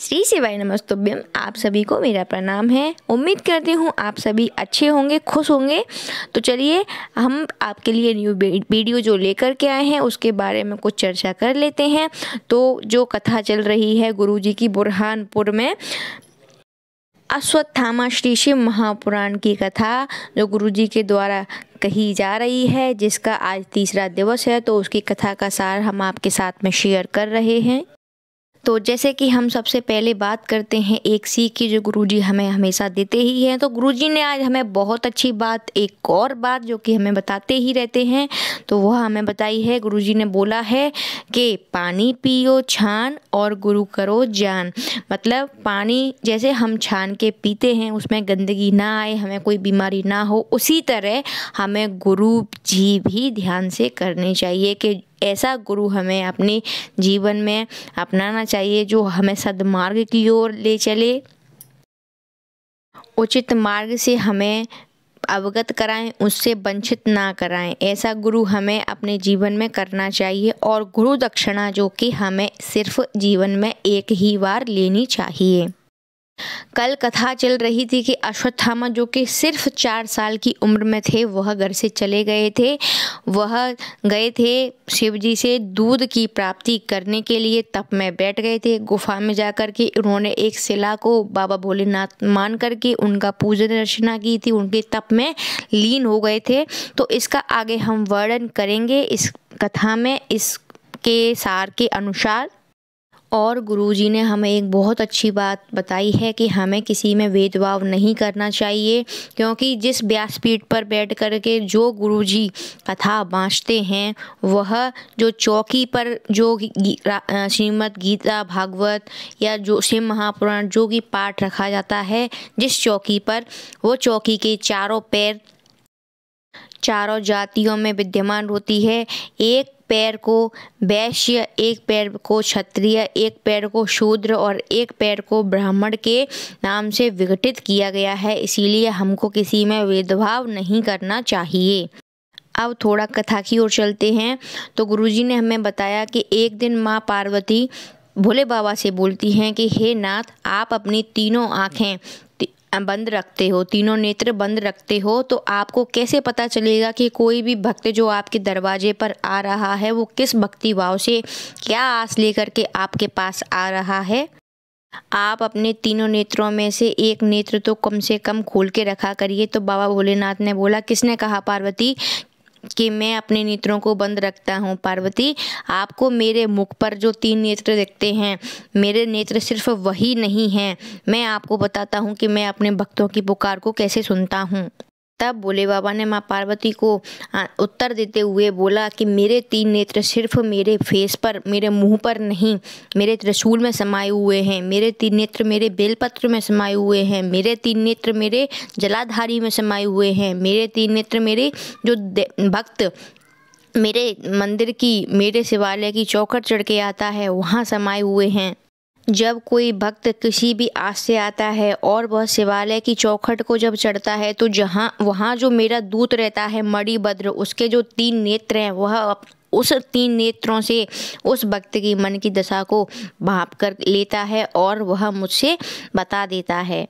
श्री शिवाय नमस्तुभ्यम आप सभी को मेरा प्रणाम है उम्मीद करती हूँ आप सभी अच्छे होंगे खुश होंगे तो चलिए हम आपके लिए न्यू वीडियो जो लेकर के आए हैं उसके बारे में कुछ चर्चा कर लेते हैं तो जो कथा चल रही है गुरुजी की बुरहानपुर में अश्वत्थामा श्री शिव महापुराण की कथा जो गुरुजी के द्वारा कही जा रही है जिसका आज तीसरा दिवस है तो उसकी कथा का सार हम आपके साथ में शेयर कर रहे हैं तो जैसे कि हम सबसे पहले बात करते हैं एक सीख की जो गुरुजी हमें हमेशा देते ही हैं तो गुरुजी ने आज हमें बहुत अच्छी बात एक और बात जो कि हमें बताते ही रहते हैं तो वह हमें बताई है गुरुजी ने बोला है कि पानी पियो छान और गुरु करो जान मतलब पानी जैसे हम छान के पीते हैं उसमें गंदगी ना आए हमें कोई बीमारी ना हो उसी तरह हमें गुरु जी भी ध्यान से करनी चाहिए कि ऐसा गुरु हमें अपने जीवन में अपनाना चाहिए जो हमें सदमार्ग की ओर ले चले उचित मार्ग से हमें अवगत कराएं उससे वंचित ना कराएं ऐसा गुरु हमें अपने जीवन में करना चाहिए और गुरु दक्षिणा जो कि हमें सिर्फ जीवन में एक ही बार लेनी चाहिए कल कथा चल रही थी कि अश्वत्थामा जो कि सिर्फ चार साल की उम्र में थे वह घर से चले गए थे वह गए थे शिव जी से दूध की प्राप्ति करने के लिए तप में बैठ गए थे गुफा में जाकर के उन्होंने एक शिला को बाबा भोलेनाथ मान करके उनका पूजन अर्चना की थी उनके तप में लीन हो गए थे तो इसका आगे हम वर्णन करेंगे इस कथा में इसके सार के अनुसार और गुरुजी ने हमें एक बहुत अच्छी बात बताई है कि हमें किसी में भेदभाव नहीं करना चाहिए क्योंकि जिस व्यासपीठ पर बैठ कर के जो गुरुजी कथा बाँचते हैं वह जो चौकी पर जो श्रीमद् गीता भागवत या जो शिव महापुराण जो कि पाठ रखा जाता है जिस चौकी पर वो चौकी के चारों पैर चारों जातियों में विद्यमान होती है एक पैर को वैश्य एक पैर को क्षत्रिय एक पैर को शूद्र और एक पैर को ब्राह्मण के नाम से विघटित किया गया है इसीलिए हमको किसी में भेदभाव नहीं करना चाहिए अब थोड़ा कथा की ओर चलते हैं तो गुरुजी ने हमें बताया कि एक दिन माँ पार्वती भोले बाबा से बोलती हैं कि हे नाथ आप अपनी तीनों आँखें बंद रखते हो तीनों नेत्र बंद रखते हो तो आपको कैसे पता चलेगा कि कोई भी भक्त जो आपके दरवाजे पर आ रहा है वो किस भक्ति भाव से क्या आस लेकर के आपके पास आ रहा है आप अपने तीनों नेत्रों में से एक नेत्र तो कम से कम खोल के रखा करिए तो बाबा भोलेनाथ ने बोला किसने कहा पार्वती कि मैं अपने नेत्रों को बंद रखता हूँ पार्वती आपको मेरे मुख पर जो तीन नेत्र देखते हैं मेरे नेत्र सिर्फ वही नहीं हैं मैं आपको बताता हूँ कि मैं अपने भक्तों की पुकार को कैसे सुनता हूँ तब भोले बाबा ने माँ पार्वती को उत्तर देते हुए बोला कि मेरे तीन नेत्र सिर्फ मेरे फेस पर मेरे मुंह पर नहीं मेरे त्रिशूल में समाये हुए हैं मेरे तीन नेत्र मेरे बेलपत्र में समाये हुए हैं मेरे तीन नेत्र मेरे जलाधारी में समाये हुए हैं मेरे तीन नेत्र मेरे जो भक्त मेरे मंदिर की मेरे शिवालय की चौखट चढ़ के आता है वहाँ समाये हुए हैं जब कोई भक्त किसी भी आस से आता है और वह शिवालय की चौखट को जब चढ़ता है तो जहाँ वहाँ जो मेरा दूत रहता है मणिभद्र उसके जो तीन नेत्र हैं वह उस तीन नेत्रों से उस भक्त की मन की दशा को भाप कर लेता है और वह मुझसे बता देता है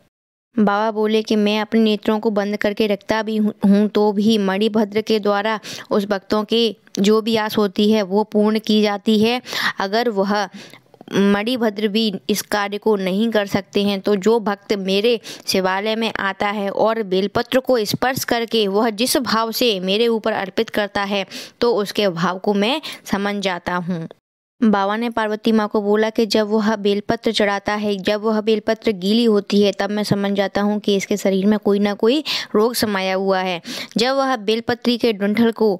बाबा बोले कि मैं अपने नेत्रों को बंद करके रखता भी हूँ तो भी मणिभद्र के द्वारा उस भक्तों के जो भी आस होती है वो पूर्ण की जाती है अगर वह मणिभद्र भी इस कार्य को नहीं कर सकते हैं तो जो भक्त मेरे शिवालय में आता है और बेलपत्र को स्पर्श करके वह जिस भाव से मेरे ऊपर अर्पित करता है तो उसके भाव को मैं समझ जाता हूँ बाबा ने पार्वती माँ को बोला कि जब वह बेलपत्र चढ़ाता है जब वह बेलपत्र गीली होती है तब मैं समझ जाता हूँ कि इसके शरीर में कोई ना कोई रोग समाया हुआ है जब वह बेलपत्री के डंठल को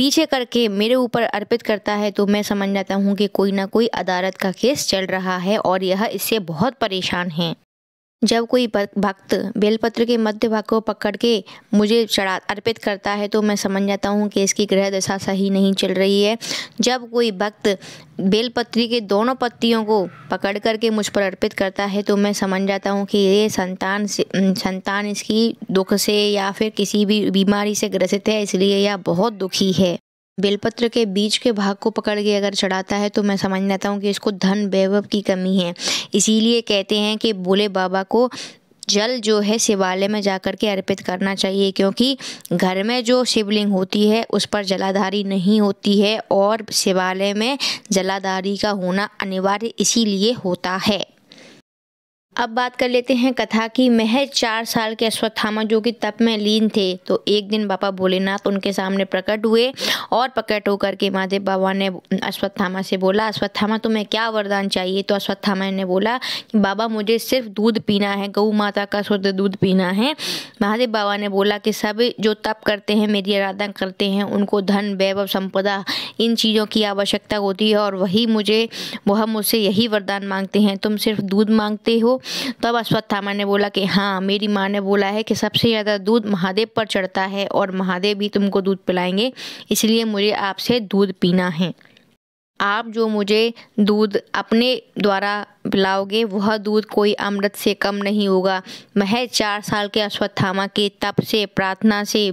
पीछे करके मेरे ऊपर अर्पित करता है तो मैं समझ जाता हूँ कि कोई ना कोई अदालत का केस चल रहा है और यह इससे बहुत परेशान है जब कोई भक्त बेलपत्र के मध्य भाग को पकड़ के मुझे चढ़ा अर्पित करता है तो मैं समझ जाता हूँ कि इसकी ग्रह दशा सही नहीं चल रही है जब कोई भक्त बेलपत्री के दोनों पत्तियों को पकड़ करके मुझ पर अर्पित करता है तो मैं समझ जाता हूँ कि ये संतान से संतान इसकी दुख से या फिर किसी भी बीमारी से ग्रसित है इसलिए यह बहुत दुखी है बेलपत्र के बीज के भाग को पकड़ के अगर चढ़ाता है तो मैं समझ लेता हूँ कि इसको धन वैभव की कमी है इसीलिए कहते हैं कि भोले बाबा को जल जो है शिवालय में जाकर के अर्पित करना चाहिए क्योंकि घर में जो शिवलिंग होती है उस पर जलाधारी नहीं होती है और शिवालय में जलाधारी का होना अनिवार्य इसीलिए होता है अब बात कर लेते हैं कथा की महज चार साल के अश्वत्थामा जो कि तप में लीन थे तो एक दिन बाबा भोलेनाथ उनके सामने प्रकट हुए और प्रकट होकर के महादेव बाबा ने अश्वत्थामा से बोला अश्वत्थामा तुम्हें क्या वरदान चाहिए तो अश्वत्थामा ने बोला कि बाबा मुझे सिर्फ दूध पीना है गऊ माता का शुद्ध दूध पीना है महादेव बाबा ने बोला कि सब जो तप करते हैं मेरी आराधना करते हैं उनको धन वैभव संपदा इन चीज़ों की आवश्यकता होती है और वही मुझे वह मुझसे यही वरदान मांगते हैं तुम सिर्फ दूध मांगते हो तब तो अश्वत्थामा ने बोला कि हाँ मेरी माँ ने बोला है कि सबसे ज़्यादा दूध महादेव पर चढ़ता है और महादेव भी तुमको दूध पिलाएंगे इसलिए मुझे आपसे दूध पीना है आप जो मुझे दूध अपने द्वारा पिलाओगे वह दूध कोई अमृत से कम नहीं होगा महज चार साल के अश्वत्थामा के तप से प्रार्थना से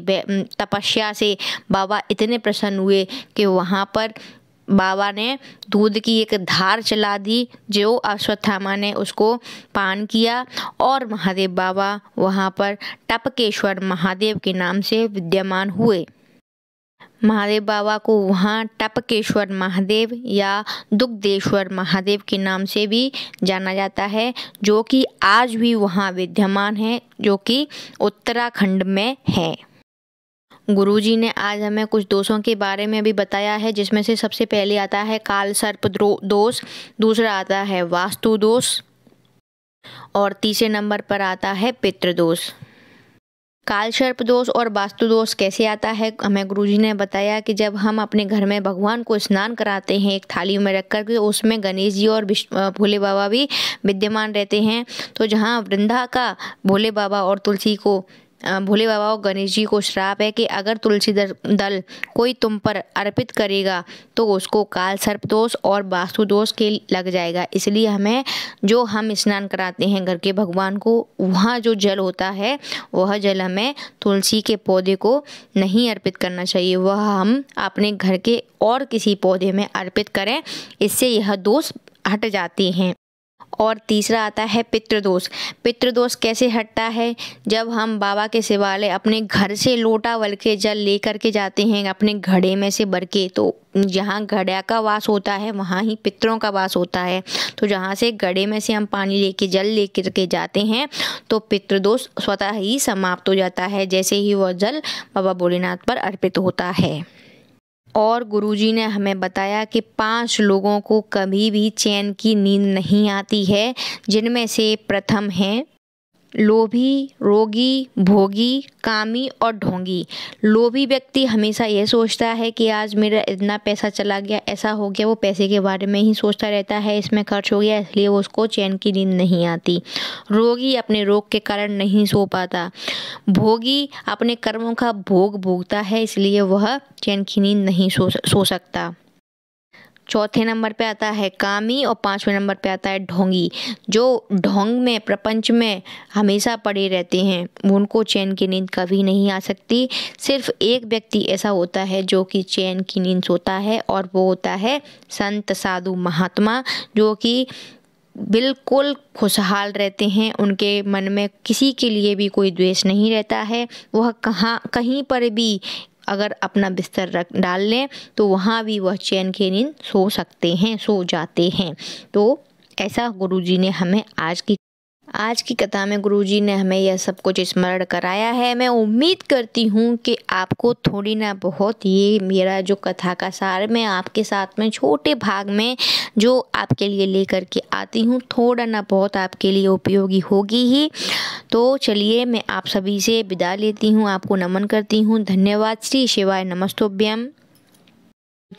तपस्या से बाबा इतने प्रसन्न हुए कि वहाँ पर बाबा ने दूध की एक धार चला दी जो अश्वत्थामा ने उसको पान किया और महादेव बाबा वहाँ पर टपकेश्वर महादेव के नाम से विद्यमान हुए महादेव बाबा को वहाँ टपकेश्वर महादेव या दुग्धेश्वर महादेव के नाम से भी जाना जाता है जो कि आज भी वहाँ विद्यमान है जो कि उत्तराखंड में है गुरुजी ने आज हमें कुछ दोषों के बारे में भी बताया है जिसमें से सबसे पहले आता है काल सर्प दोष दूसरा आता है वास्तु दोष और तीसरे नंबर पर आता है पितृदोष काल सर्प दोष और वास्तु दोष कैसे आता है हमें गुरुजी ने बताया कि जब हम अपने घर में भगवान को स्नान कराते हैं एक थाली में रख कर के उसमें गणेश जी और भोले बाबा भी विद्यमान रहते हैं तो जहाँ वृंदा का भोले बाबा और तुलसी को भोले बाबा और गणेश जी को श्राप है कि अगर तुलसी दल कोई तुम पर अर्पित करेगा तो उसको काल सर्प दोष और वास्तु दोष के लग जाएगा इसलिए हमें जो हम स्नान कराते हैं घर के भगवान को वहाँ जो जल होता है वह जल हमें तुलसी के पौधे को नहीं अर्पित करना चाहिए वह हम अपने घर के और किसी पौधे में अर्पित करें इससे यह दोष हट जाते हैं और तीसरा आता है पितृदोष पितृदोष कैसे हटता है जब हम बाबा के शिवालय अपने घर से लोटा वल के जल लेकर के जाते हैं अपने घड़े में से भर के तो जहाँ घड़ा का वास होता है वहाँ ही पितरों का वास होता है तो जहाँ से घड़े में से हम पानी लेके जल ले करके के जाते हैं तो पितृदोष स्वतः ही समाप्त हो जाता है जैसे ही वह जल बाबा भोलेनाथ पर अर्पित होता है और गुरुजी ने हमें बताया कि पांच लोगों को कभी भी चैन की नींद नहीं आती है जिनमें से प्रथम हैं लोभी रोगी भोगी कामी और ढोंगी लोभी व्यक्ति हमेशा यह सोचता है कि आज मेरा इतना पैसा चला गया ऐसा हो गया वो पैसे के बारे में ही सोचता रहता है इसमें खर्च हो गया इसलिए वो उसको चैन की नींद नहीं आती रोगी अपने रोग के कारण नहीं सो पाता भोगी अपने कर्मों का भोग भोगता है इसलिए वह चैन की नींद नहीं सो सो सकता चौथे नंबर पे आता है कामी और पाँचवें नंबर पे आता है ढोंगी जो ढोंग में प्रपंच में हमेशा पड़े रहते हैं उनको चैन की नींद कभी नहीं आ सकती सिर्फ एक व्यक्ति ऐसा होता है जो कि चैन की नींद सोता है और वो होता है संत साधु महात्मा जो कि बिल्कुल खुशहाल रहते हैं उनके मन में किसी के लिए भी कोई द्वेष नहीं रहता है वह कहाँ कहीं पर भी अगर अपना बिस्तर रख डाल लें तो वहाँ भी वह चैन के नींद सो सकते हैं सो जाते हैं तो ऐसा गुरुजी ने हमें आज की आज की कथा में गुरुजी ने हमें यह सब कुछ स्मरण कराया है मैं उम्मीद करती हूँ कि आपको थोड़ी ना बहुत ये मेरा जो कथा का सार मैं आपके साथ में छोटे भाग में जो आपके लिए लेकर के आती हूँ थोड़ा ना बहुत आपके लिए उपयोगी होगी ही तो चलिए मैं आप सभी से विदा लेती हूँ आपको नमन करती हूँ धन्यवाद श्री शिवाय नमस्तोभ्यम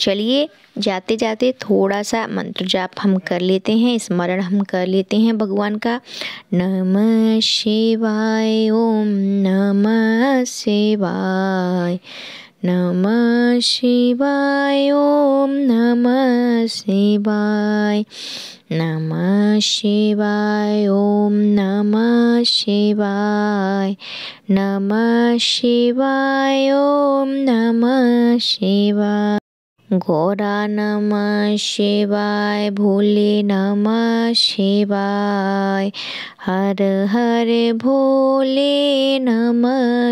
चलिए जाते जाते थोड़ा सा मंत्र जाप हम कर लेते हैं स्मरण हम कर लेते हैं भगवान का नम शिवाय ओम नम शिवाय नम शिवाय ओम नम शिवाय नम शिवाय ओम नम शिवाय नम शिवाय ओम नम शिवाय गौरा नम शिवाय भोले नम शिवाय हर हर भोले नम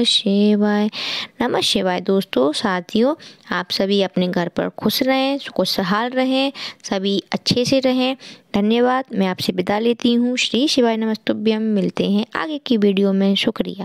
शिवाय नम शिवाय दोस्तों साथियों आप सभी अपने घर पर खुश रहें खुशहाल रहें सभी अच्छे से रहें धन्यवाद मैं आपसे विदा लेती हूँ श्री शिवाय नमस्तुभ्यम मिलते हैं आगे की वीडियो में शुक्रिया